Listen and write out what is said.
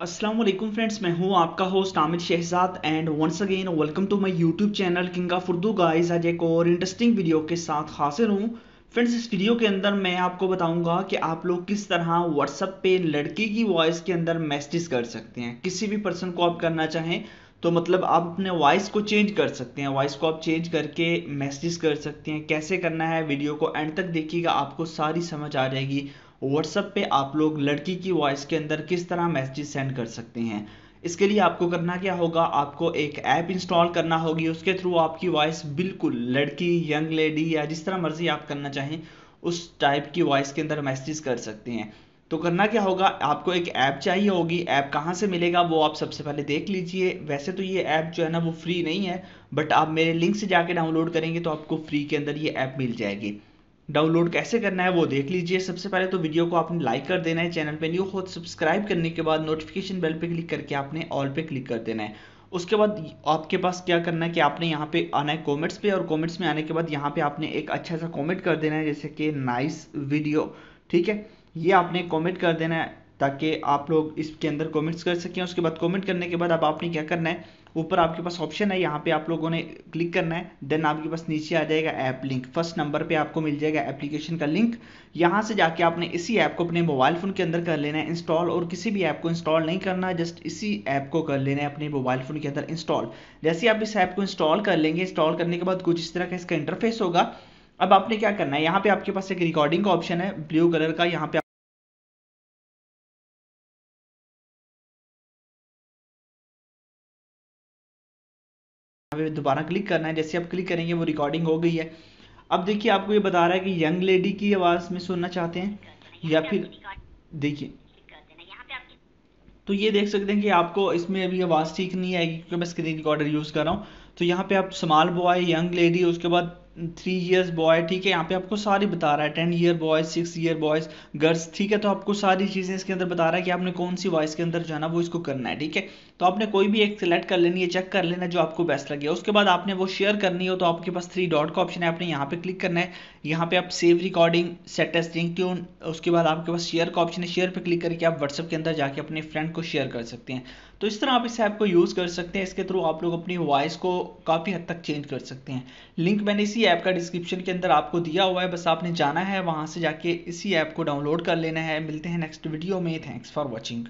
Aslam friends मैं हूँ आपका host Aamir Shahzad and once again welcome to my YouTube channel king of Urdu guys आज एक और इंटरेस्टिंग वीडियो के साथ हाजिर हूँ फ्रेंड्स इस वीडियो के अंदर मैं आपको बताऊंगा कि आप लोग किस तरह व्हाट्सअप पे लड़की की वॉइस के अंदर मैसेज कर सकते हैं किसी भी पर्सन को आप करना चाहें तो मतलब आप अपने वॉइस को चेंज कर सकते हैं वॉइस को आप चेंज करके मैसेज कर सकते हैं कैसे करना है वीडियो को एंड तक देखिएगा आपको सारी समझ आ जाएगी व्हाट्सअप पे आप लोग लड़की की वॉइस के अंदर किस तरह मैसेज सेंड कर सकते हैं इसके लिए आपको करना क्या होगा आपको एक ऐप इंस्टॉल करना होगी उसके थ्रू आपकी वॉइस बिल्कुल लड़की यंग लेडी या जिस तरह मर्जी आप करना चाहें उस टाइप की वॉइस के अंदर मैसेज कर सकते हैं तो करना क्या होगा आपको एक ऐप चाहिए होगी ऐप कहाँ से मिलेगा वो आप सबसे पहले देख लीजिए वैसे तो ये ऐप जो है ना वो फ्री नहीं है बट आप मेरे लिंक से जाके डाउनलोड करेंगे तो आपको फ्री के अंदर ये ऐप मिल जाएगी डाउनलोड कैसे करना है वो देख लीजिए सबसे पहले तो वीडियो को आपने लाइक कर देना है चैनल पे न्यू हो तो सब्सक्राइब करने के बाद नोटिफिकेशन बेल पे क्लिक करके आपने ऑल पे क्लिक कर देना है उसके बाद आपके पास क्या करना है कि आपने यहाँ पे आना है कॉमेंट्स पे और कॉमेंट्स में आने के बाद यहाँ पे आपने एक अच्छा सा कॉमेंट कर देना है जैसे कि नाइस वीडियो ठीक है ये आपने कमेंट कर देना है ताकि आप लोग इसके अंदर कमेंट्स कर सकें उसके बाद कमेंट करने के बाद अब आपने क्या करना है ऊपर आपके पास ऑप्शन है यहाँ पे आप लोगों ने क्लिक करना है देन आपके पास नीचे आ जाएगा ऐप लिंक फर्स्ट नंबर पे आपको मिल जाएगा एप्लीकेशन का लिंक यहाँ से जाके आपने इसी ऐप को अपने मोबाइल फ़ोन के अंदर कर लेना है इंस्टॉल और किसी भी ऐप को इंस्टॉल नहीं करना जस्ट इसी ऐप को कर लेना है अपने मोबाइल फ़ोन के अंदर इंस्टॉल जैसे आप इस ऐप को इंस्टॉल कर लेंगे इंस्टॉल करने के बाद कुछ इस तरह का इसका इंटरफेस होगा अब आपने क्या करना है यहाँ पे आपके पास एक रिकॉर्डिंग का ऑप्शन है ब्लू कलर का यहाँ पे यहाँ पे दोबारा क्लिक करना है जैसे आप क्लिक करेंगे वो रिकॉर्डिंग हो गई है अब देखिए आपको ये बता रहा है कि यंग लेडी की आवाज़ में सुनना चाहते हैं या फिर देखिए तो ये देख सकते हैं कि आपको इसमें अभी आवाज़ ठीक नहीं आएगी क्योंकि मैं स्क्रीन रिकॉर्डर यूज़ कर रहा हूँ तो यहाँ पे आप स्मॉल बॉय यंग लेडी उसके बाद थ्री इयर्स बॉय ठीक है यहाँ पे आपको सारी बता रहा है ten year boys six year boys girls ठीक है तो आपको सारी चीज़ें इसके अंदर बता रहा है कि आपने कौन सी वॉइस के अंदर जो है ना वो इसको करना है ठीक है तो आपने कोई भी एक सिलेक्ट कर लेनी है चेक कर लेना जो आपको बेस्ट लगे उसके बाद आपने वो शेयर करनी हो तो आपके पास थ्री डॉट का ऑप्शन है आपने यहाँ पे क्लिक करना है यहाँ पे आप सेव रिकॉर्डिंग सेटेस्टिंग एस ट्यून उसके बाद आपके पास शेयर का ऑप्शन है शेयर पे क्लिक करके आप व्हाट्सअप के अंदर जाके अपने फ्रेंड को शेयर कर सकते हैं तो इस तरह आप इस ऐप को यूज़ कर सकते हैं इसके थ्रू आप लोग अपनी वॉइस को काफ़ी हद तक चेंज कर सकते हैं लिंक मैंने इसी ऐप का डिस्क्रिप्शन के अंदर आपको दिया हुआ है बस आपने जाना है वहाँ से जाके इसी ऐप को डाउनलोड कर लेना है मिलते हैं नेक्स्ट वीडियो में थैंक्स फॉर वॉचिंग